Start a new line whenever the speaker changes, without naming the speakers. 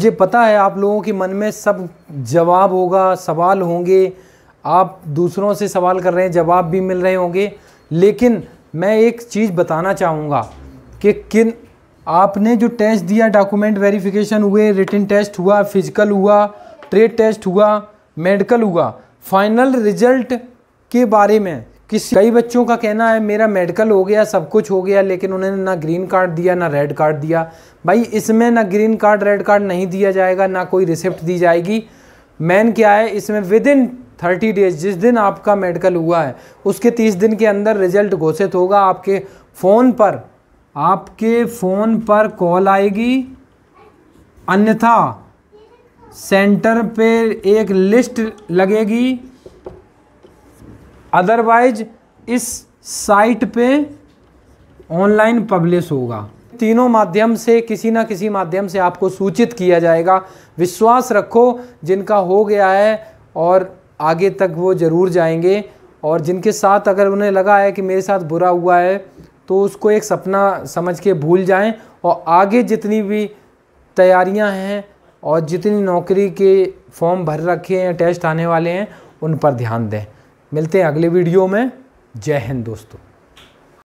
मुझे पता है आप लोगों के मन में सब जवाब होगा सवाल होंगे आप दूसरों से सवाल कर रहे हैं जवाब भी मिल रहे होंगे लेकिन मैं एक चीज़ बताना चाहूँगा कि किन आपने जो टेस्ट दिया डॉक्यूमेंट वेरिफिकेशन हुए रिटर्न टेस्ट हुआ फिजिकल हुआ ट्रेड टेस्ट हुआ मेडिकल हुआ फाइनल रिजल्ट के बारे में किसी कई बच्चों का कहना है मेरा मेडिकल हो गया सब कुछ हो गया लेकिन उन्होंने ना ग्रीन कार्ड दिया ना रेड कार्ड दिया भाई इसमें ना ग्रीन कार्ड रेड कार्ड नहीं दिया जाएगा ना कोई रिसिप्ट दी जाएगी मैन क्या है इसमें विद इन थर्टी डेज जिस दिन आपका मेडिकल हुआ है उसके तीस दिन के अंदर रिजल्ट घोषित होगा आपके फ़ोन पर आपके फ़ोन पर कॉल आएगी अन्यथा सेंटर पे एक लिस्ट लगेगी अदरवाइज इस साइट पे ऑनलाइन पब्लिश होगा तीनों माध्यम से किसी ना किसी माध्यम से आपको सूचित किया जाएगा विश्वास रखो जिनका हो गया है और आगे तक वो ज़रूर जाएंगे और जिनके साथ अगर उन्हें लगा है कि मेरे साथ बुरा हुआ है तो उसको एक सपना समझ के भूल जाएं और आगे जितनी भी तैयारियां हैं और जितनी नौकरी के फॉर्म भर रखे हैं टेस्ट आने वाले हैं उन पर ध्यान दें मिलते हैं अगले वीडियो में जय हिंद दोस्तों